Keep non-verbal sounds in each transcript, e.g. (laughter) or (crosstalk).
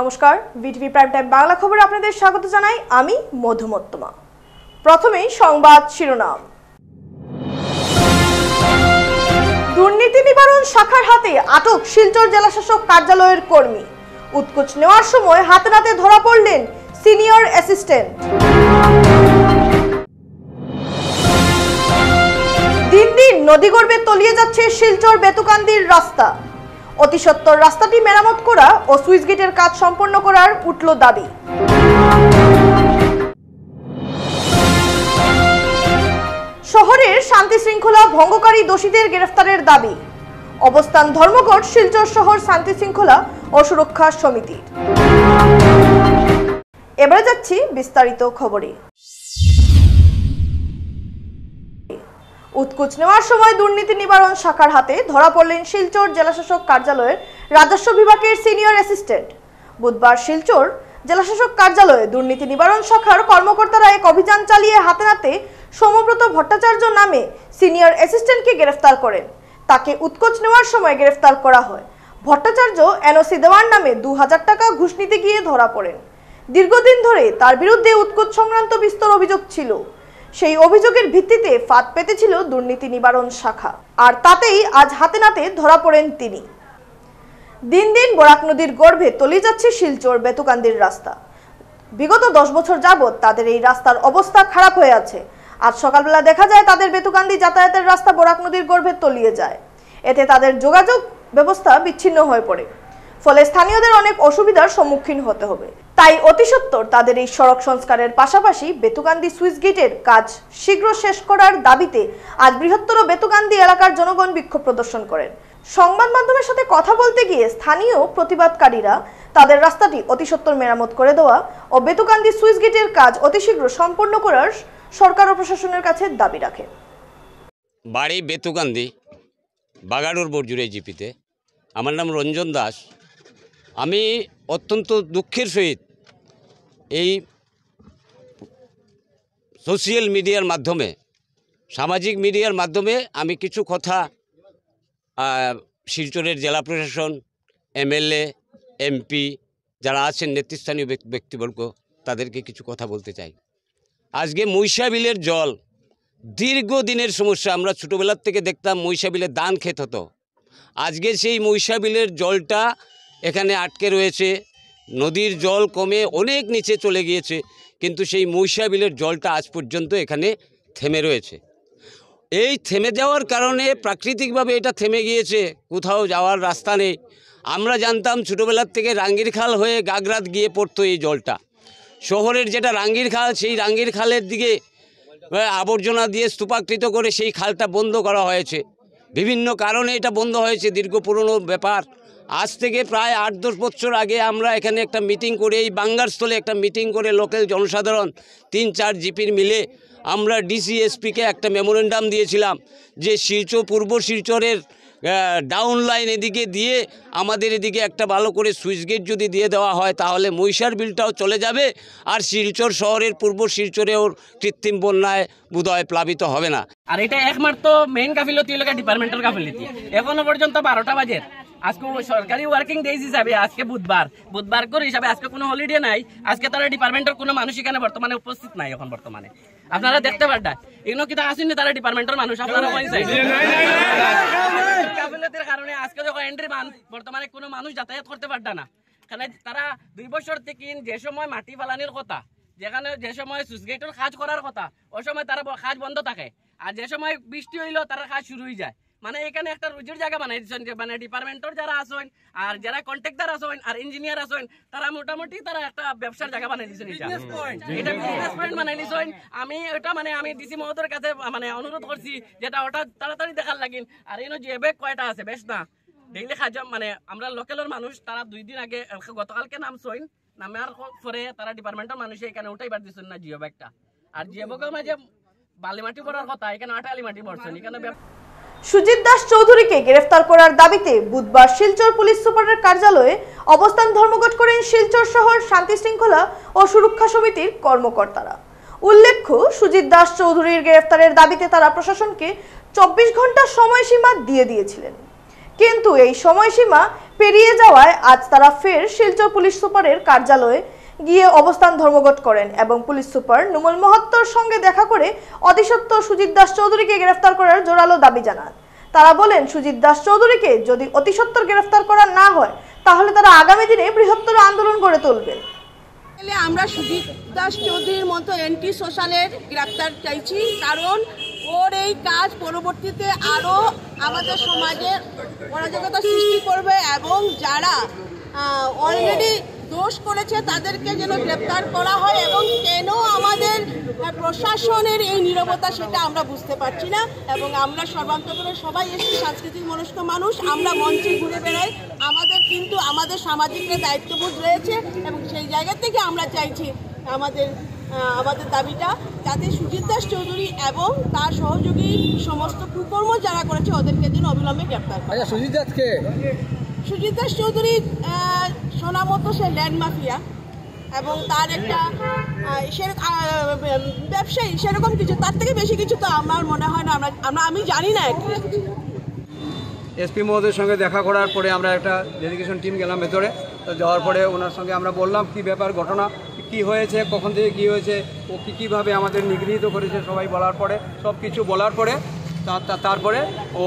নমস্কার VTV prime time Bangla খবর আপনাদের স্বাগত জানাই আমি মধুমত্তমা প্রথমেই সংবাদ শিরোনাম দুর্নীতি নিবারণ শাখার হাতে আটক শিলচর জেলাশাসক কার্যালয়ের কর্মী উৎকোচ নেওয়ার সময় হাতে নাতে ধরা পড়লেন সিনিয়র অ্যাসিস্ট্যান্ট দিন দিন নদীগর্ভে তলিয়ে যাচ্ছে শিলচর বেতুকান্দির রাস্তা অতিসত্বর রাস্তাটি মেরামত করা ও সুইচ গেটের কাজ সম্পন্ন করার উঠল দাবি শহরের শান্তি শৃঙ্খলা ভঙ্গকারী দোষীদের গ্রেফতারের দাবি অবস্থান ধর্মঘট শিলচর শহর শান্তি শৃঙ্খলা ও সুরক্ষা সমিতির এবারে যাচ্ছি বিস্তারিত খবরে উৎকোচ নেওয়ার সময় দুর্নীতি নিবারণ শাখার হাতে ধরা পড়লেন শিলচর জেলাশাসক কার্যালয়ের রাজস্ব বিভাগের সিনিয়র অ্যাসিস্ট্যান্ট বুধবার শিলচর জেলাশাসক কার্যালয়ে দুর্নীতি নিবারণ শাখার কর্মকর্তারা এক অভিযান চালিয়ে হাতে নাতে সমব্রত ভট্টাচার্য নামে সিনিয়র অ্যাসিস্ট্যান্টকে গ্রেফতার করেন তাকে উৎকোচ নেওয়ার সময় গ্রেফতার করা হয় ভট্টাচার্য এনওসি দেওয়ার নামে দু হাজার টাকা ঘুষ নিতে গিয়ে ধরা পড়েন দীর্ঘদিন ধরে তার বিরুদ্ধে উৎকোচ সংক্রান্ত বিস্তর অভিযোগ ছিল সেই অভিযোগের ভিত্তিতে ফাঁদ পেতেছিল দুর্নীতি নিবারণ শাখা আর তাতেই আজ হাতে নাতে ধরা পড়েন তিনি দিন দিন বরাক নদীর গর্ভে তলিয়ে যাচ্ছে শিলচর বেতুকান্দির রাস্তা বিগত দশ বছর যাবৎ তাদের এই রাস্তার অবস্থা খারাপ হয়ে আছে আজ সকালবেলা দেখা যায় তাদের বেতুকান্দি যাতায়াতের রাস্তা বরাক নদীর গর্ভে তলিয়ে যায় এতে তাদের যোগাযোগ ব্যবস্থা বিচ্ছিন্ন হয়ে পড়ে ফলে স্থানীয়দের অনেক অসুবিধার সম্মুখীন হতে হবে তাই অতিসত্বর তাদের এই সড়ক সংস্কারের পাশাপাশি বেতুকান্দি সুইচ গেটের কাজ শীঘ্র শেষ করার দাবিতে আজ বৃহত্তর বেতুকান্দি এলাকার জনগণ বিক্ষোভ প্রদর্শন করেন সংবাদ মাধ্যমের সাথে কথা বলতে গিয়ে স্থানীয় প্রতিবাদকারীরা তাদের রাস্তাটি অতিসত্বর মেরামত করে দেওয়া ও বেতুকান্দি সুইচ গেটের কাজ অতিশীঘ্র সম্পন্ন করার সরকার ও প্রশাসনের কাছে দাবি রাখে বাড়ি বেতুকান্দি বাগাড়ুর বোর্ড জুড়ে জিপিতে আমার নাম রঞ্জন দাস আমি অত্যন্ত দুঃখের সহিত এই সোশিয়াল মিডিয়ার মাধ্যমে সামাজিক মিডিয়ার মাধ্যমে আমি কিছু কথা শিলচরের জেলা প্রশাসন এমএলএ এমপি যারা আছেন নেতৃস্থানীয় ব্যক্তিবর্গ তাদেরকে কিছু কথা বলতে চাই আজকে মৈশাবিলের জল দীর্ঘদিনের সমস্যা আমরা ছোটোবেলার থেকে দেখতাম মৈশাবিলে দান খেত হতো আজকে সেই মৈশাবিলের জলটা এখানে আটকে রয়েছে নদীর জল কমে অনেক নিচে চলে গিয়েছে কিন্তু সেই মহিষা বিলের জলটা আজ পর্যন্ত এখানে থেমে রয়েছে এই থেমে যাওয়ার কারণে প্রাকৃতিকভাবে এটা থেমে গিয়েছে কোথাও যাওয়ার রাস্তা নেই আমরা জানতাম ছোটোবেলার থেকে রাঙ্গির খাল হয়ে গাগরাত গিয়ে পড়তো এই জলটা শহরের যেটা রাঙ্গির খাল সেই রাঙ্গির খালের দিকে আবর্জনা দিয়ে স্তূপাকৃত করে সেই খালটা বন্ধ করা হয়েছে বিভিন্ন কারণে এটা বন্ধ হয়েছে দীর্ঘ পুরনো ব্যাপার আজ থেকে প্রায় আট দশ বছর আগে আমরা এখানে একটা মিটিং করে এই বাঙ্গারস্থলে একটা মিটিং করে লোকাল জনসাধারণ তিন চার জিপির মিলে আমরা ডিসিএসপিকে একটা মেমোরেন্ডাম দিয়েছিলাম যে শিলচর পূর্ব শিলচরের ডাউন লাইন এদিকে দিয়ে আমাদের এদিকে একটা ভালো করে সুইচ গেট যদি দিয়ে দেওয়া হয় তাহলে মহিষার বিলটাও চলে যাবে আর শিলচর শহরের পূর্ব শিলচরেও কৃত্রিম বন্যায় বোধহয় প্লাবিত হবে না আর এটা একমাত্র মেইন কাফিল ডিপার্টমেন্টাল কাফিল এখনো পর্যন্ত বারোটা বাজে আজকে সরকারি ওয়ার্কিং ডেজ হিসাবে আজকে বুধবার বুধবার করে হিসাবে আজকে কোনো হলিডে নাই আজকে তারা ডিপার্টমেন্টের কোনো মানুষ এখানে বর্তমানে উপস্থিত নাই এখন বর্তমানে আপনারা দেখতে পারটা এগুলো কিন্তু আসেননি তারা ডিপার্টমেন্টের মানুষ আপনারা কারণে আজকে যখন এন্ট্রি মান বর্তমানে কোনো মানুষ যাতায়াত করতে পারটা না কারণ তারা দুই বছর থেকে যে সময় মাটি ফালানির কথা যেখানে যে সময় সুইচগেটের কাজ করার কথা ওই সময় তারা কাজ বন্ধ থাকে আর যে সময় বৃষ্টি হইলেও তারা কাজ শুরু হয়ে যায় মানে এখানে একটা রুজির জায়গা বানাই মানে ডিপার্টমেন্টর যারা আসেন আর যারা কন্ট্রাক্টর আসেন আর ইঞ্জিনিয়ার আসেন তারা মোটামুটি তারা একটা ব্যবসার জায়গা বানাই দিচ্ছেন এটা বিজনেস পয়েন্ট বানাই নিছেন আমি এটা মানে আমি ডিসি মহোদয়ের কাছে মানে অনুরোধ করছি যেটা ওটা তাড়াতাড়ি দেখার লাগিন আর এই যে কয়টা আছে বেশ না ডেইলি খাজম মানে আমরা লোকালের মানুষ তারা দুই দিন আগে গতকালকে নাম সইন নামার পরে তারা ডিপার্টমেন্টের মানুষ এখানে উঠাইবার দিচ্ছেন না জিও ব্যাগটা আর জিও ব্যাগের মাঝে বালিমাটি পড়ার কথা এখানে আটালি মাটি পড়ছেন এখানে সুজিত দাস চৌধুরীকে গ্রেফতার করার দাবিতে বুধবার শিলচর পুলিশ সুপারের কার্যালয়ে অবস্থান ধর্মঘট করেন শিলচর শহর শান্তি শৃঙ্খলা ও সুরক্ষা সমিতির কর্মকর্তারা উল্লেখ্য সুজিত দাস চৌধুরীর গ্রেফতারের দাবিতে তারা প্রশাসনকে চব্বিশ ঘন্টা সময়সীমা দিয়ে দিয়েছিলেন কিন্তু এই সময়সীমা পেরিয়ে যাওয়ায় আজ তারা ফের শিলচর পুলিশ সুপারের কার্যালয়ে গিয়ে অবস্থান ধর্মঘট করেন এবং পুলিশ সুপার নুমল মহাত্তর সঙ্গে দেখা করে অধিসত্ত্ব সুজিত দাস চৌধুরীকে গ্রেফতার করার জোরালো দাবি জানান তারা বলেন সুজিত দাস চৌধুরীকে যদি অতিসত্তর গ্রেফতার করা না হয় তাহলে তারা আগামী দিনে বৃহত্তর আন্দোলন গড়ে তুলবে আমরা সুজিত দাস চৌধুরীর মতো অ্যান্টি সোশ্যালের গ্রেপ্তার চাইছি কারণ ওর এই কাজ পরবর্তীতে আরও আমাদের সমাজের অরাজকতা সৃষ্টি করবে এবং যারা অলরেডি দোষ করেছে তাদেরকে যেন গ্রেপ্তার করা হয় এবং কেন আমাদের প্রশাসনের এই নিরবতা সেটা আমরা বুঝতে পারছি না এবং আমরা সর্বান্তকরে সবাই এসে সাংস্কৃতিক মনস্ক মানুষ আমরা মঞ্চে ঘুরে বেড়াই আমাদের কিন্তু আমাদের সামাজিক দায়িত্ববোধ রয়েছে এবং সেই জায়গা থেকে আমরা চাইছি আমাদের আমাদের দাবিটা যাতে সুজিত দাস চৌধুরী এবং তার সহযোগী সমস্ত কুকর্ম যারা করেছে ওদেরকে যেন অবিলম্বে গ্রেপ্তার আচ্ছা, সুজিত দাসকে সুজিত দাস চৌধুরী শোনা মতো সে ল্যান্ড মাফিয়া এবং তার একটা ব্যবসায়ী সেরকম কিছু তার থেকে বেশি কিছু তো আমার মনে হয় না আমরা আমরা আমি জানি না এসপি মহোদয়ের সঙ্গে দেখা করার পরে আমরা একটা ডেডিকেশন টিম গেলাম ভেতরে তো যাওয়ার পরে ওনার সঙ্গে আমরা বললাম কি ব্যাপার ঘটনা কি হয়েছে কখন থেকে কি হয়েছে ও কী কীভাবে আমাদের নিগৃহীত করেছে সবাই বলার পরে সব কিছু বলার পরে তারপরে ও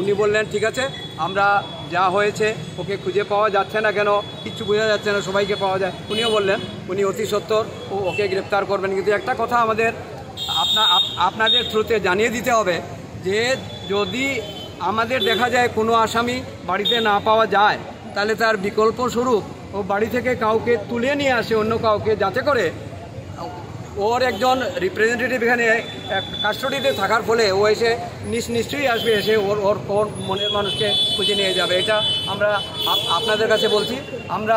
উনি বললেন ঠিক আছে আমরা যা হয়েছে ওকে খুঁজে পাওয়া যাচ্ছে না কেন কিচ্ছু বোঝা যাচ্ছে না সবাইকে পাওয়া যায় উনিও বললেন উনি অতি সত্তর ওকে গ্রেপ্তার করবেন কিন্তু একটা কথা আমাদের আপনা আপনাদের থ্রুতে জানিয়ে দিতে হবে যে যদি আমাদের দেখা যায় কোনো আসামি বাড়িতে না পাওয়া যায় তাহলে তার বিকল্প স্বরূপ ও বাড়ি থেকে কাউকে তুলে নিয়ে আসে অন্য কাউকে যাতে করে ওর একজন রিপ্রেজেন্টেটিভ এখানে কাস্টডিতে থাকার ফলে ও এসে নিশ্চয়ই আসবে এসে ওর ওর ওর মনের মানুষকে খুঁজে নিয়ে যাবে এটা আমরা আপনাদের কাছে বলছি আমরা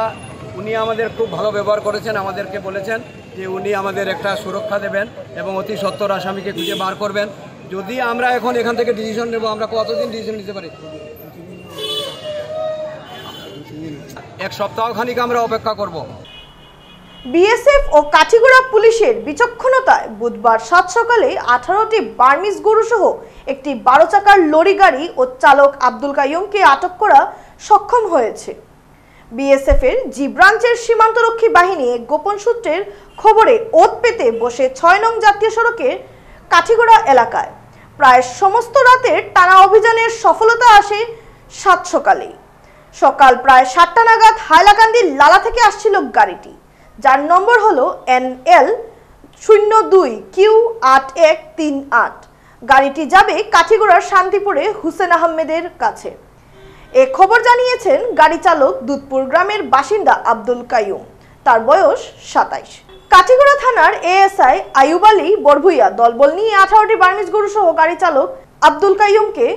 উনি আমাদের খুব ভালো ব্যবহার করেছেন আমাদেরকে বলেছেন যে উনি আমাদের একটা সুরক্ষা দেবেন এবং অতি সত্তর আসামিকে খুঁজে বার করবেন যদি আমরা এখন এখান থেকে ডিসিশন নেব আমরা কতদিন ডিসিশন নিতে পারি এক সপ্তাহখানিক আমরা অপেক্ষা করব বিএসএফ ও কাঠিগুড়া পুলিশের বিচক্ষণতায় বুধবার সাত সকালে আঠারোটি গরু সহ একটি বারো চাকার লরি গাড়ি ও চালক আব্দুল কাইয়ুমকে আটক করা সক্ষম হয়েছে বিএসএফের জি ব্রাঞ্চের সীমান্তরক্ষী বাহিনী গোপন সূত্রের খবরে ওত পেতে বসে ছয় নং জাতীয় সড়কের কাঠিগোড়া এলাকায় প্রায় সমস্ত রাতের টানা অভিযানের সফলতা আসে সাত সকালে সকাল প্রায় সাতটা নাগাদ হাইলাকান্দির লালা থেকে আসছিল গাড়িটি যার নম্বর হলো এন এল শূন্য দুই কিউ আট এক তিন আট গাড়িটি যাবে কাঠিগোড়ার শান্তিপুরে হুসেন আহমেদের কাছে এ খবর জানিয়েছেন গাড়ি চালক দুধপুর গ্রামের বাসিন্দা আব্দুল কাইয়ুম তার বয়স সাতাইশ কাঠিগোড়া থানার এএসআই আয়ুব আলী বরভুইয়া দলবল নিয়ে আঠারোটি বার্মিজ গরু সহ গাড়ি চালক আব্দুল কাইয়ুমকে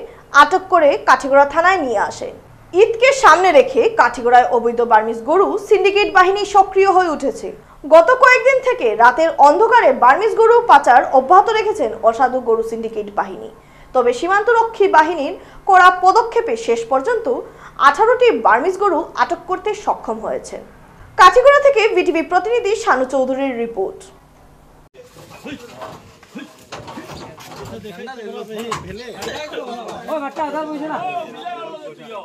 আটক করে কাঠিগোড়া থানায় নিয়ে আসেন ঈদকে সামনে রেখে কাঠিগড়ায় অবৈধ বার্মিজ গরু সিন্ডিকেট বাহিনী সক্রিয় হয়ে উঠেছে গত কয়েকদিন থেকে রাতের অন্ধকারে বার্মিজ গরু পাচার অব্যাহত রেখেছেন অসাধু গরু সিন্ডিকেট বাহিনী তবে সীমান্তরক্ষী বাহিনীর করা পদক্ষেপে শেষ পর্যন্ত আঠারোটি বার্মিজ গরু আটক করতে সক্ষম হয়েছে কাঠিগড়া থেকে বিটিভি প্রতিনিধি শানু চৌধুরীর রিপোর্ট ও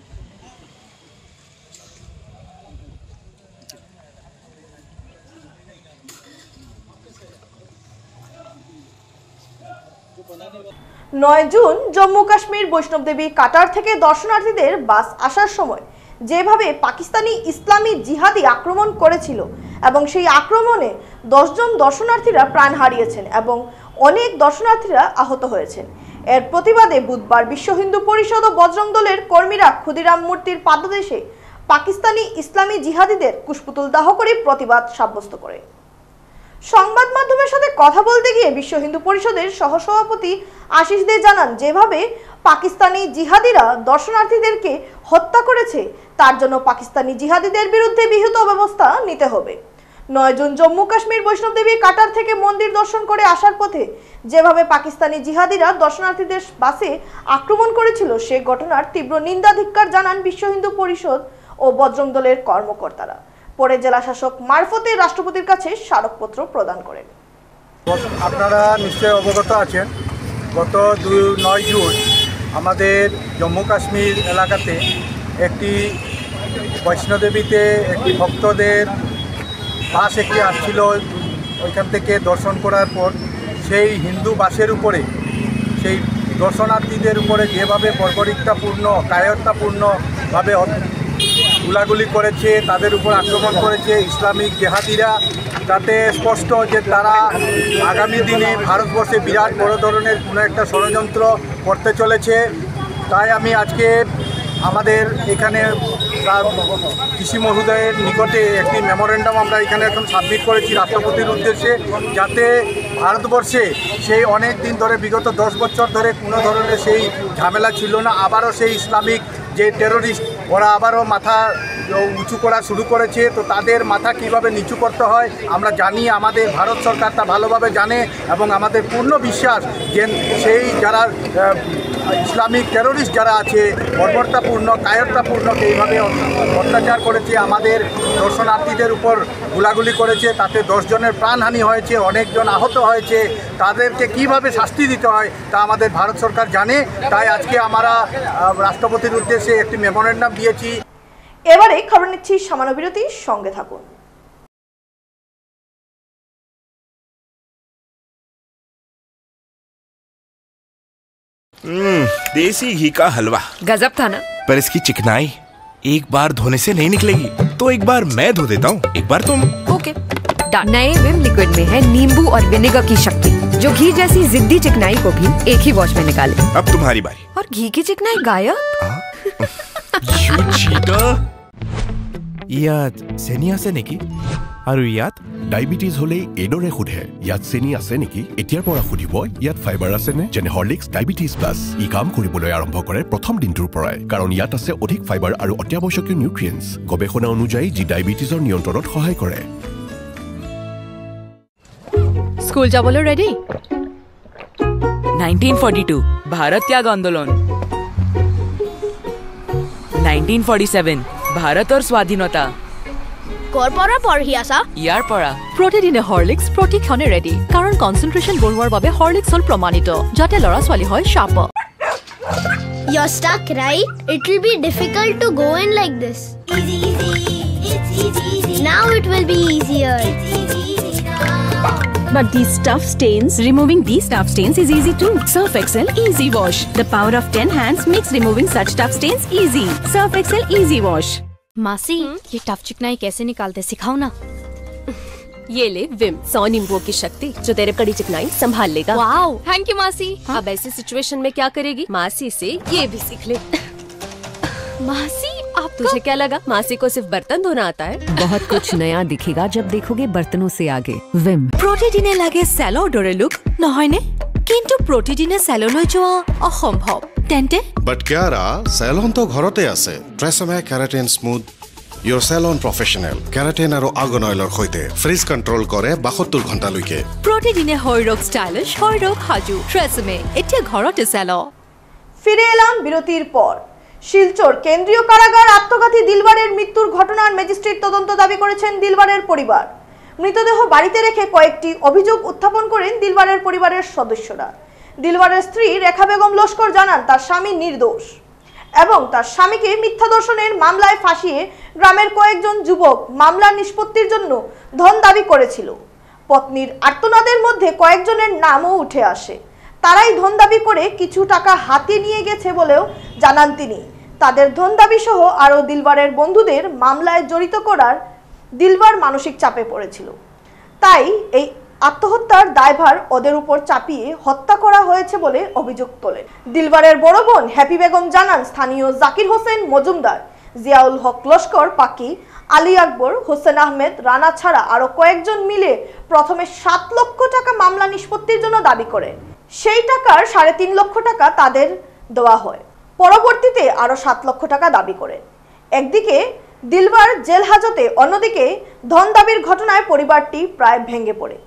নয় জুন জম্মু কাশ্মীর বৈষ্ণবদেবী কাটার থেকে দর্শনার্থীদের বাস আসার সময় যেভাবে পাকিস্তানি ইসলামী জিহাদি আক্রমণ করেছিল এবং সেই আক্রমণে দশজন দর্শনার্থীরা প্রাণ হারিয়েছেন এবং অনেক দর্শনার্থীরা আহত হয়েছেন এর প্রতিবাদে বুধবার বিশ্ব হিন্দু পরিষদ ও বজরং দলের কর্মীরা ক্ষুদিরাম মূর্তির পাদদেশে পাকিস্তানি ইসলামী জিহাদিদের কুশপুতুল দাহ করে প্রতিবাদ সাব্যস্ত করে সংবাদ মাধ্যমের সাথে কথা বলতে গিয়ে বিশ্ব হিন্দু পরিষদের সহসভাপতি আশিস দে জানান যেভাবে পাকিস্তানি জিহাদিরা দর্শনার্থীদেরকে হত্যা করেছে তার জন্য পাকিস্তানি জিহাদিদের বিরুদ্ধে বিহিত ব্যবস্থা নিতে হবে নয় জুন জম্মু কাশ্মীর বৈষ্ণব দেবী কাটার থেকে মন্দির দর্শন করে আসার পথে যেভাবে পাকিস্তানি জিহাদিরা দর্শনার্থীদের বাসে আক্রমণ করেছিল সে ঘটনার তীব্র নিন্দাধিক্কার জানান বিশ্ব হিন্দু পরিষদ ও বজ্রং দলের কর্মকর্তারা পরে জেলা শাসক মারফতে রাষ্ট্রপতির কাছে স্মারকপত্র প্রদান করেন আপনারা নিশ্চয়ই অবগত আছেন গত দু নয় জুন আমাদের জম্মু কাশ্মীর এলাকাতে একটি বৈষ্ণোদেবীতে একটি ভক্তদের বাস একটি আসছিল ওইখান থেকে দর্শন করার পর সেই হিন্দু বাসের উপরে সেই দর্শনার্থীদের উপরে যেভাবে বর্বরিকতাপূর্ণ কায়রতাপূর্ণভাবে গুলাগুলি করেছে তাদের উপর আক্রমণ করেছে ইসলামিক জেহাদিরা তাতে স্পষ্ট যে তারা আগামী দিনে ভারতবর্ষে বিরাট বড় ধরনের কোনো একটা ষড়যন্ত্র করতে চলেছে তাই আমি আজকে আমাদের এখানে কৃষি মহোদয়ের নিকটে একটি মেমোরেন্ডাম আমরা এখানে এখন সাবমিট করেছি রাষ্ট্রপতির উদ্দেশ্যে যাতে ভারতবর্ষে সেই অনেক দিন ধরে বিগত দশ বছর ধরে কোনো ধরনের সেই ঝামেলা ছিল না আবারও সেই ইসলামিক যে টেরোরিস্ট ওরা আবারও মাথা উঁচু করা শুরু করেছে তো তাদের মাথা কিভাবে নিচু করতে হয় আমরা জানি আমাদের ভারত সরকার তা ভালোভাবে জানে এবং আমাদের পূর্ণ বিশ্বাস যে সেই যারা ইসলামিক টেরোরিস্ট যারা আছে বর্বরতাপূর্ণ কায়রতাপূর্ণকে এইভাবে অত্যাচার করেছে আমাদের দর্শনার্থীদের উপর গুলাগুলি করেছে তাতে দশজনের প্রাণহানি হয়েছে অনেকজন আহত হয়েছে তাদেরকে কিভাবে শাস্তি দিতে হয় তা আমাদের ভারত সরকার জানে তাই আজকে আমরা রাষ্ট্রপতির উদ্দেশ্যে একটি মেমোরেন্ডাম দিয়েছি এবারে খবর নিচ্ছি সামান্য বিরতির সঙ্গে থাকুন देसी घी का हलवा गजब था ना पर इसकी चिकनाई एक बार धोने से नहीं निकलेगी तो एक बार मैं धो देता हूँ एक बार तुम ओके नए विम लिक्विड में है नींबू और विनेगर की शक्ति जो घी जैसी जिद्दी चिकनाई को भी एक ही वॉश में निकाले अब तुम्हारी बारी और घी की चिकनाई गायब हाँ। (laughs) याद सेनिया से नहीं की আৰু ইয়াত ডায়েবেটিছ হলে এইদৰে সোধে ইয়াত চেনি আছে নেকি এতিয়াৰ পৰা সুধিব ইয়াত ফাইবাৰ আছেনে যেনে হৰ্লিক্স ডায়েবেটিছ প্লাছ ই কাম কৰিবলৈ আৰম্ভ কৰে প্ৰথম দিনটোৰ পৰাই কাৰণ ইয়াত আছে অধিক ফাইবাৰ আৰু অত্যাৱশ্যকীয় নিউট্ৰিয়েণ্টছ গৱেষণা অনুযায়ী যি ডায়েবেটিছৰ নিয়ন্ত্ৰণত সহায় কৰে স্কুল যাবলৈ ready nineteen forty two Bharat ত্যাগ আন্দোলন নাইনটিন ফৰ্টি ছেভেন ভাৰতৰ স্বাধীনতা ক'ৰ পৰা পঢ়ি আছা ইয়াৰ পৰা প্ৰতিদিনে হৰ্লিক্স প্ৰতিক্ষণে ৰেডি কাৰণ কনচেণ্ট্ৰেশ্যন বঢ়োৱাৰ বাবে হৰ্লিক্স হ'ল প্ৰমাণিত যাতে ল'ৰা ছোৱালী হয় শাপ You're stuck, right? It'll be difficult to go in like this. Easy, easy. It's easy, easy. Now it will be easier. It's easy now. But these tough stains, removing these tough stains is easy too. Surf Excel Easy Wash. The power of 10 hands makes removing such tough stains easy. Surf Excel Easy Wash. मासी हम्म? ये tough चिकनाई कैसे निकालते सिखाओ ना ये ले Vim सौ नींबुओं की शक्ति जो तेरे कड़ी चिकनाई संभाल लेगा वाओ थैंक यू मासी हा? अब ऐसी सिचुएशन में क्या करेगी मासी से ये भी सीख ले मासी आप तुझे क्या लगा मासी को सिर्फ बर्तन धोना आता है बहुत कुछ नया दिखेगा जब देखोगे बर्तनों से आगे विम প্রোটিডিনে डोरे लुक লুক किन्तु प्रोटीन सैलो लो जो असम्भव তেন্তে বাট কিয়াৰা তো ঘরতে আছে ট্রেসমে ক্যারাটেন স্মুথ ইয়ৰ চেলন প্রফেশনাল ক্যারাটেন আর আগন অইলৰ সৈতে ফ্রিজ কন্ট্রোল করে বাসত্তৰ ঘণ্টালৈকে প্ৰতিদিনে হৈ ৰক স্টাইলিশ হৈ ৰক সাজু ট্ৰেছমে এতিয়া ঘৰতে ফিরে এলাম বিরতির পর শিলচর কেন্দ্রীয় কারাগার আত্মঘাতী দিলবারের মৃত্যুর ঘটনার ম্যাজিস্ট্রেট তদন্ত দাবি করেছেন দিলবারের পরিবার মৃতদেহ বাড়িতে রেখে কয়েকটি অভিযোগ উত্থাপন করেন দিলবারের পরিবারের সদস্যরা দিলওয়ারের স্ত্রী রেখা বেগম লস্কর জানান তার স্বামী নির্দোষ এবং তার স্বামীকে মিথ্যা দর্শনের মামলায় ফাঁসিয়ে গ্রামের কয়েকজন যুবক মামলা নিষ্পত্তির জন্য ধন দাবি করেছিল পত্নীর আর্তনাদের মধ্যে কয়েকজনের নামও উঠে আসে তারাই ধন দাবি করে কিছু টাকা হাতে নিয়ে গেছে বলেও জানান তিনি তাদের ধন দাবি সহ আরও দিলবারের বন্ধুদের মামলায় জড়িত করার দিলবার মানসিক চাপে পড়েছিল তাই এই আত্মহত্যার দায়ভার ওদের উপর চাপিয়ে হত্যা করা হয়েছে বলে অভিযোগ তোলেন দিলবারের বড় বোন হ্যাপি বেগম জানান স্থানীয় জাকির হোসেন মজুমদার জিয়াউল হক লস্কর পাকি আলী আকবর হোসেন আহমেদ রানা ছাড়া আরও কয়েকজন মিলে প্রথমে সাত লক্ষ টাকা মামলা নিষ্পত্তির জন্য দাবি করে সেই টাকার সাড়ে তিন লক্ষ টাকা তাদের দেওয়া হয় পরবর্তীতে আরও সাত লক্ষ টাকা দাবি করে একদিকে দিলবার জেল হাজতে অন্যদিকে ধন দাবির ঘটনায় পরিবারটি প্রায় ভেঙে পড়ে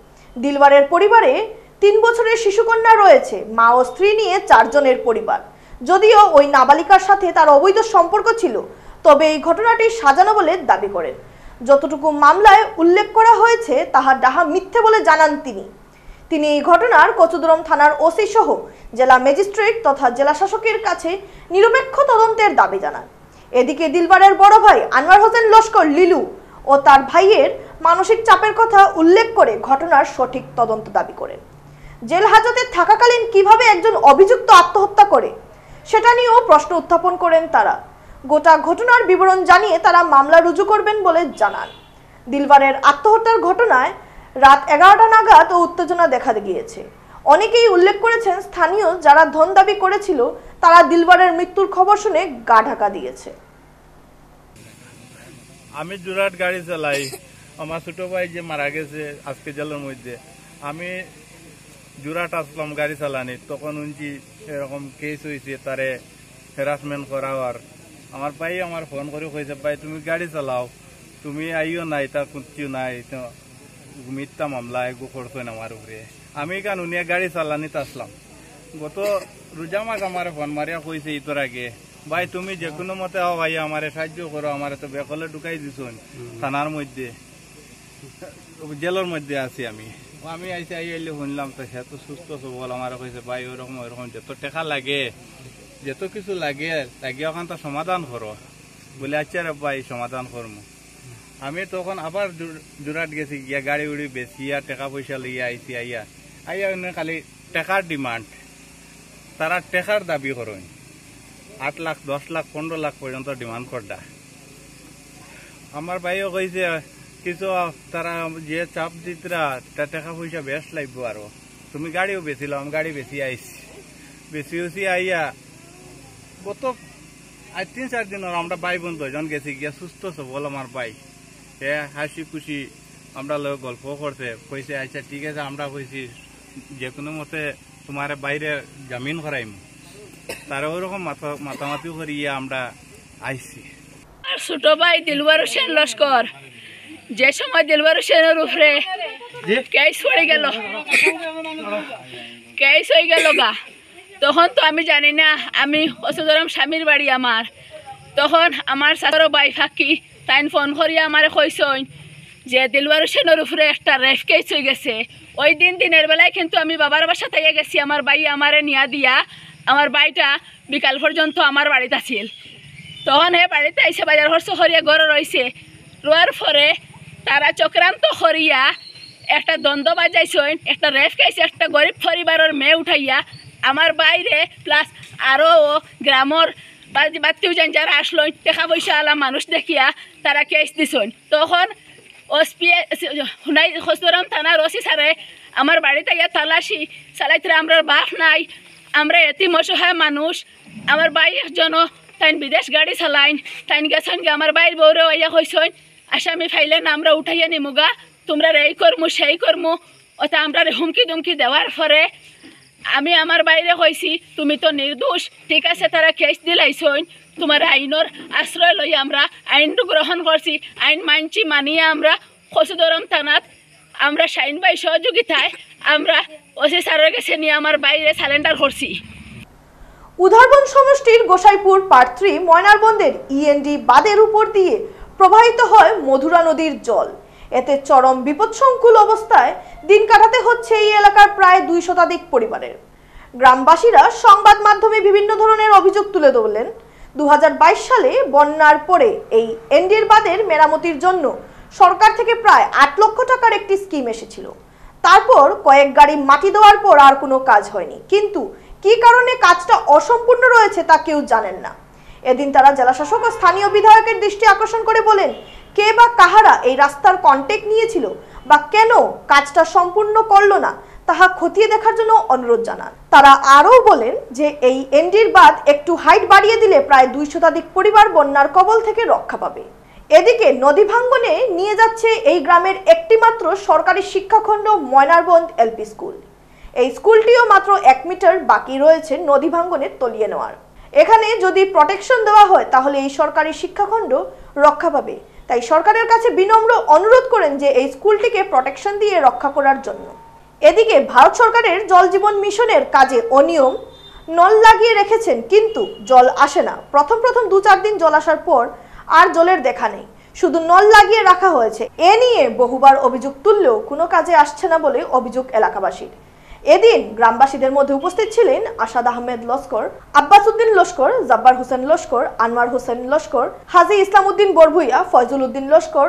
দিলওয়ারের পরিবারে তিন বছরের শিশুকন্যা রয়েছে মা ও স্ত্রী নিয়ে চারজনের পরিবার যদিও ওই নাবালিকার সাথে তার অবৈধ সম্পর্ক ছিল তবে এই ঘটনাটি সাজানো বলে দাবি করেন যতটুকু মামলায় উল্লেখ করা হয়েছে তাহা ডাহা মিথ্যে বলে জানান তিনি তিনি এই ঘটনার কচুদরম থানার ওসি সহ জেলা ম্যাজিস্ট্রেট তথা জেলা শাসকের কাছে নিরপেক্ষ তদন্তের দাবি জানান এদিকে দিলবারের বড় ভাই আনোয়ার হোসেন লস্কর লিলু ও তার ভাইয়ের মানসিক চাপের কথা উল্লেখ করে ঘটনার সঠিক তদন্ত দাবি করেন জেল হাজতে থাকাকালীন কিভাবে একজন অভিযুক্ত আত্মহত্যা করে সেটা নিয়েও প্রশ্ন উত্থাপন করেন তারা গোটা ঘটনার বিবরণ জানিয়ে তারা মামলা রুজু করবেন বলে জানান দিলবারের আত্মহত্যার ঘটনায় রাত এগারোটা নাগাদ ও উত্তেজনা দেখা গিয়েছে অনেকেই উল্লেখ করেছেন স্থানীয় যারা ধন দাবি করেছিল তারা দিলবারের মৃত্যুর খবর শুনে গা ঢাকা দিয়েছে আমি জুরাট গাড়ি চালাই আমার ছোটো ভাই যে মারা গেছে আজকে জেলার মধ্যে আমি জোরাট আসলাম গাড়ি চালানি তখন উঞ্চি এরকম কেস হয়েছে তারে হ্যারাসমেন্ট করা হওয়ার আমার ভাই আমার ফোন করে কইছে ভাই তুমি গাড়ি চালাও তুমি আইও নাই তা কুচিও নাই তো মিথ্যা মামলা এগু করছেন আমার উপরে আমি কান উনিয়া গাড়ি চালানি আসলাম গত রোজা মাস আমার ফোন মারিয়া কইছে ইতর আগে ভাই তুমি যে কোনো মতে হও ভাই আমারে সাহায্য করো আমারে তো বেকলে ঢুকাই দিছুন থানার মধ্যে জেলের মধ্যে আছি আমি আমি আইসি আই আইলে শুনলাম তো সে তো সুস্থ সবল আমার কইছে ভাই ওরকম ওরকম যত টেকা লাগে যত কিছু লাগে লাগিয়ে ওখান তো সমাধান করো বলে আচ্ছা রে ভাই সমাধান করবো আমি তখন আবার জোরাট গেছি গিয়া গাড়ি উড়ি বেচিয়া টাকা পয়সা লইয়া আইসি আইয়া আইয়া খালি টাকার ডিমান্ড তারা টাকার দাবি করেন আট লাখ দশ লাখ পনেরো লাখ পর্যন্ত ডিমান্ড করডা আমার ভাইও কইছে কিছু তারা যে চাপ দিতরা তার টাকা পয়সা বেশ লাগবো আর তুমি গাড়িও বেচিলাম গাড়ি বেশি আইছি বেশি উচি আইয়া গত আজ তিন চার দিন আমরা ভাই বোন দুজন গেছি গিয়া সুস্থ সবল আমার ভাই হে হাসি খুশি আমরা লোক গল্প করছে কইসে আচ্ছা ঠিক আছে আমরা কইছি যে কোনো মতে তোমার বাইরে জামিন করাইম তার ওরকম মাথা মাতামাতি আমরা আইছি আর ছোট ভাই দিলবার সেন লস্কর যে সময় দিলবার সেনের উপরে ক্যাশ হয়ে গেল ক্যাশ হয়ে গেল গা তখন তো আমি জানি না আমি অসুধরম স্বামীর বাড়ি আমার তখন আমার সাথেরও বাই ফাঁকি তাইন ফোন করিয়া আমার কইস যে দিলবার সেনের উপরে একটা রেফ কেস হয়ে গেছে ওই দিন দিনের বেলায় কিন্তু আমি বাবার বাসা থেকে গেছি আমার বাই আমারে নিয়া দিয়া আমার বাইটা বিকাল পর্যন্ত আমার বাড়িতে আছিল তখন হে বাড়িতে আইসে বাজার হর্ষ হরিয়া ঘরে রয়েছে রোয়ার পরে তারা চক্রান্ত হরিয়া একটা দ্বন্দ্ব বাজাইছেন একটা রেফ খাইছে একটা গরিব পরিবারের মেয়ে উঠাইয়া আমার বাইরে প্লাস আরও গ্রামর যান যারা আসলো টাকা পয়সা আলা মানুষ দেখিয়া তারা কেস দিছেন তখন ওসপি হুনাই হসরাম থানার ওসি সারে আমার বাড়িতে ইয়া তালাশি চালাইতে আমরা বাপ নাই আমরা এতি মশহায় মানুষ আমার বাই একজন তাইন বিদেশ গাড়ি চালাইন তাইন গেছেন আমার বাইর বউরে ইয়া হয়েছেন আসামি ফাইলেন আমরা উঠাইয়া নিমু গা তোমরা এই করমু সেই করমু অত আমরা হুমকি দুমকি দেওয়ার পরে আমি আমার বাইরে হয়েছি তুমি তো নির্দোষ ঠিক আছে তারা কেস দিলাইছইন তোমার আইনের আশ্রয় লই আমরা আইন গ্রহণ করছি আইন মানছি মানিয়ে আমরা খসুদরম থানাত আমরা সাইন বাই সহযোগিতায় আমরা ওসি স্যারের কাছে নিয়ে আমার বাইরে স্যালেন্ডার করছি উদারবন সমষ্টির গোসাইপুর পার্ট ময়নারবন্দের ইএনডি e বাদের উপর দিয়ে প্রবাহিত হয় মধুরা নদীর জল এতে চরম বিপদসংকুল অবস্থায় দিন কাটাতে হচ্ছে এই এলাকার প্রায় দুই শতাধিক পরিবারের গ্রামবাসীরা সংবাদ মাধ্যমে বিভিন্ন ধরনের অভিযোগ তুলে ধরলেন দু সালে বন্যার পরে এই এনডির বাঁধের মেরামতির জন্য সরকার থেকে প্রায় আট লক্ষ টাকার একটি স্কিম এসেছিল তারপর কয়েক গাড়ি মাটি দেওয়ার পর আর কোনো কাজ হয়নি কিন্তু কি কারণে কাজটা অসম্পূর্ণ রয়েছে তা কেউ জানেন না এদিন তারা জেলাশাসক ও স্থানীয় বিধায়কের দৃষ্টি আকর্ষণ করে বলেন কে বা কাহারা এই রাস্তার কন্টেক্ট নিয়েছিল বা কেন কাজটা সম্পূর্ণ করল না তাহা খতিয়ে দেখার জন্য অনুরোধ জানান তারা আরও বলেন যে এই এনডির বাদ একটু হাইট বাড়িয়ে দিলে প্রায় দুই শতাধিক পরিবার বন্যার কবল থেকে রক্ষা পাবে এদিকে নদী ভাঙ্গনে নিয়ে যাচ্ছে এই গ্রামের একটিমাত্র সরকারি শিক্ষাখণ্ড ময়নারবন্দ এলপি স্কুল এই স্কুলটিও মাত্র এক মিটার বাকি রয়েছে নদী ভাঙ্গনে তলিয়ে নেওয়ার এখানে যদি প্রোটেকশন দেওয়া হয় তাহলে এই সরকারি শিক্ষাখণ্ড রক্ষা পাবে তাই সরকারের কাছে বিনম্র অনুরোধ করেন যে এই স্কুলটিকে প্রোটেকশন দিয়ে রক্ষা করার জন্য এদিকে ভারত সরকারের জল জীবন মিশনের কাজে অনিয়ম নল লাগিয়ে রেখেছেন কিন্তু জল আসে না প্রথম প্রথম দু চার দিন জল আসার পর আর জলের দেখা নেই শুধু নল লাগিয়ে রাখা হয়েছে এ নিয়ে বহুবার অভিযোগ তুললেও কোনো কাজে আসছে না বলে অভিযোগ এলাকাবাসীর এদিন গ্রামবাসীদের মধ্যে উপস্থিত ছিলেন আসাদ আহমেদ লস্কর আব্বাস উদ্দিন লস্কর জাব্বার হোসেন লস্কর আনোয়ার হোসেন লস্কর হাজি ইসলাম উদ্দিন বরভুইয়া ফয়জুল উদ্দিন লস্কর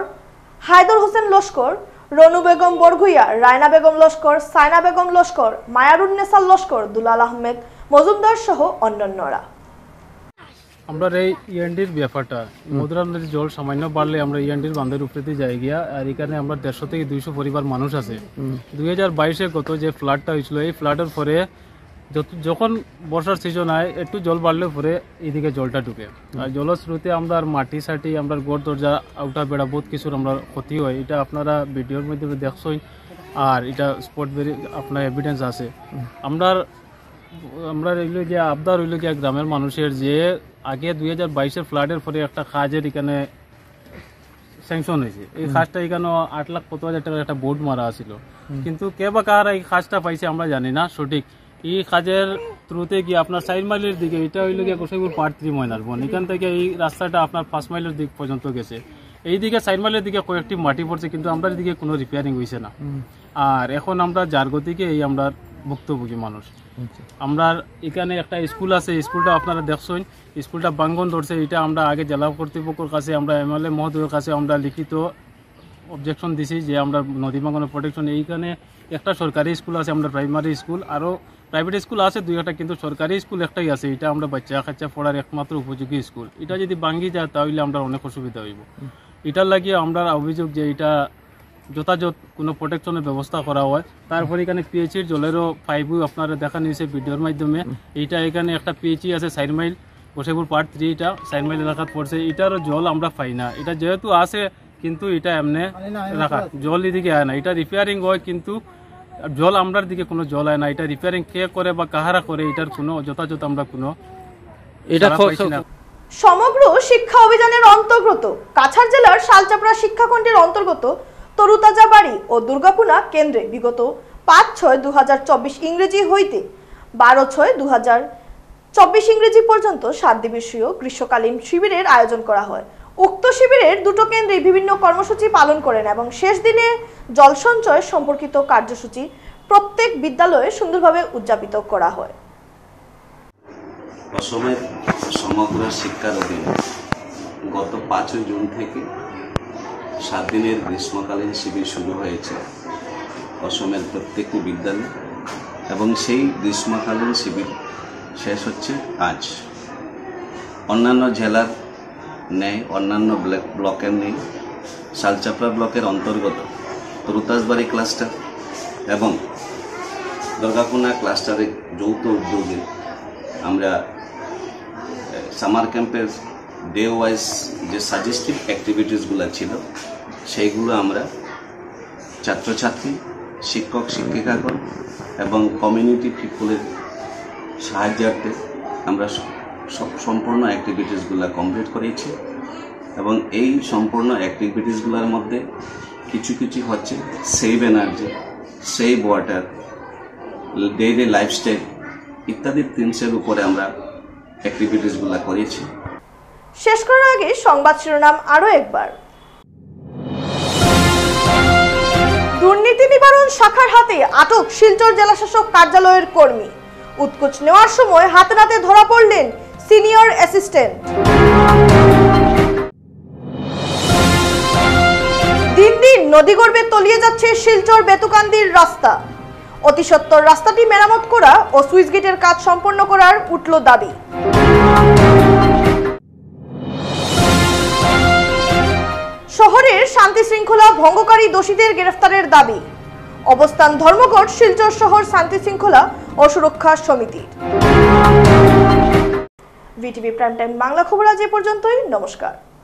হায়দর হোসেন লস্কর রনু বেগম বরগুইয়া রায়না বেগম লস্কর সাইনা বেগম লস্কর মায়ারুন্নেসাল লস্কর দুলাল আহমেদ মজুমদার সহ অন্যান্যরা আমরা এই ইএনডির e ব্যাপারটা মধুরা নদীর জল সামান্য বাড়লে আমরা ইএনডির e বান্ধের উপরেতে যাই গিয়া আর এখানে আমরা দেড়শো থেকে দুইশো পরিবার মানুষ আছে দুই হাজার বাইশে গত যে ফ্লাডটা হয়েছিল এই ফ্লাডের পরে যখন বর্ষার সিজন হয় একটু জল বাড়লে পরে এইদিকে জলটা ঢুকে আর জলস্রোতে আমরা মাটি সাটি আমরা গড় দরজা আউটা বেড়া বহুত কিছুর আমরা ক্ষতি হয় এটা আপনারা ভিডিওর মধ্যে দেখছই আর এটা স্পট আপনার এভিডেন্স আছে আমরা আমরা রইল যে আবদার রইল যে গ্রামের মানুষের যে আগে দুই হাজার বাইশের ফ্লাডের পরে একটা কাজের এখানে স্যাংশন হয়েছে এই কাজটা এখানে আট লাখ কত হাজার টাকার একটা বোর্ড মারা আছিল কিন্তু কে বা কার এই কাজটা পাইছে আমরা জানি না সঠিক এই কাজের থ্রুতে গিয়ে আপনার সাইড মাইলের দিকে এটা হইল গিয়ে গোসাইপুর পার্ট থ্রি ময়নার বন এখান থেকে এই রাস্তাটা আপনার ফার্স্ট মাইলের দিক পর্যন্ত গেছে এই দিকে সাইড মাইলের দিকে কয়েকটি মাটি পড়ছে কিন্তু আমরা এদিকে কোনো রিপেয়ারিং হয়েছে না আর এখন আমরা যার গতিকে এই আমরা ভুক্তভোগী মানুষ আচ্ছা। আমরা এখানে একটা স্কুল আছে স্কুলটা আপনারা দেখছেন স্কুলটা বাঙ্গন ধরছে এটা আমরা আগে জেলা কর্তৃপক্ষের কাছে আমরা এমএলএ মহোদয়ের কাছে আমরা লিখিত অবজেকশন দিছি যে আমরা নদী বাঙ্গনের প্রোটেকশন এইখানে একটা সরকারি স্কুল আছে আমরা প্রাইমারি স্কুল আরও প্রাইভেট স্কুল আছে দুই একটা কিন্তু সরকারি স্কুল একটাই আছে এটা আমরা বাচ্চা কাচ্চা পড়ার একমাত্র উপযোগী স্কুল এটা যদি ভাঙ্গি যায় তাহলে আমরা অনেক অসুবিধা হইব এটার লাগিয়ে আমরা অভিযোগ যে এটা যথাযথ কোনো প্রোটেকশনের ব্যবস্থা করা হয় তারপর এখানে পিএইচির জলেরও পাইপ আপনারা দেখা নিয়েছে ভিডিওর মাধ্যমে এইটা এখানে একটা পিএইচি আছে side mile Gosaipur part three এটা সাইড মাইল এলাকাত পড়ছে এটারও জল আমরা পাই না এটা যেহেতু আছে কিন্তু এটা এমনি রাখা জল এদিকে হয় না এটা রিপেয়ারিং হয় কিন্তু জল আমরার দিকে কোনো জল হয় না এটা রিপেয়ারিং কে করে বা কাহারা করে এটার কোনো যথাযথ আমরা কোনো এটা সমগ্র শিক্ষা অভিযানের অন্তর্গত কাছাড় জেলার শালচাপড়া শিক্ষাখণ্ডের অন্তর্গত তরুতাজা বাড়ি ও দুর্গাপুনা কেন্দ্রে বিগত পাঁচ ছয় দু ইংরেজি হইতে বারো ছয় দু চব্বিশ ইংরেজি পর্যন্ত সাত দিবসীয় গ্রীষ্মকালীন শিবিরের আয়োজন করা হয় উক্ত শিবিরের দুটো কেন্দ্রে বিভিন্ন কর্মসূচি পালন করেন এবং শেষ দিনে জল সঞ্চয় সম্পর্কিত কার্যসূচি প্রত্যেক বিদ্যালয়ে সুন্দরভাবে উদযাপিত করা হয় অসমের সমগ্র শিক্ষার অধীনে গত পাঁচই জুন থেকে সাত দিনের গ্রীষ্মকালীন শিবির শুরু হয়েছে অসমের প্রত্যেকটি বিদ্যালয়ে এবং সেই গ্রীষ্মকালীন শিবির শেষ হচ্ছে আজ অন্যান্য জেলার ন্যায় অন্যান্য ব্লকের নেই শালচাপড়া ব্লকের অন্তর্গত তরুতাসবাড়ি ক্লাস্টার এবং দুর্গাকুনা ক্লাস্টারের যৌথ উদ্যোগে আমরা সামার ক্যাম্পের ডে ওয়াইজ যে সাজেস্টিভ অ্যাক্টিভিটিসগুলো ছিল সেইগুলো আমরা ছাত্রছাত্রী শিক্ষক শিক্ষিকাগণ এবং কমিউনিটি পিপুলের সাহায্যার্থে আমরা সম্পূর্ণ অ্যাক্টিভিটিসগুলো কমপ্লিট করেছি এবং এই সম্পূর্ণ অ্যাক্টিভিটিসগুলোর মধ্যে কিছু কিছু হচ্ছে save energy save water daily lifestyle ইত্যাদি থিমসের উপরে আমরা অ্যাক্টিভিটিসগুলো করেছি শেষ করার আগে সংবাদ শিরোনাম আরও একবার দুর্নীতি নিবারণ শাখার হাতে আটক শিলচর জেলাশাসক কার্যালয়ের কর্মী উৎকোচ নেওয়ার সময় হাতে নাতে ধরা পড়লেন সিনিয়র অ্যাসিস্ট্যান্ট দিন দিন নদীগর্ভে তলিয়ে যাচ্ছে শিলচর বেতুকান্দির রাস্তা অতিসত্বর রাস্তাটি মেরামত করা ও সুইচ গেটের কাজ সম্পন্ন করার উঠল দাবি শহরের শান্তি শৃঙ্খলা ভঙ্গকারী দোষীদের গ্রেফতারের দাবি অবস্থান ধর্মঘট শিলচর শহর শান্তি শৃঙ্খলা ও সুরক্ষা সমিতির ভিটিভি প্রাইম টাইম বাংলা খবর আজ এ পর্যন্তই নমস্কার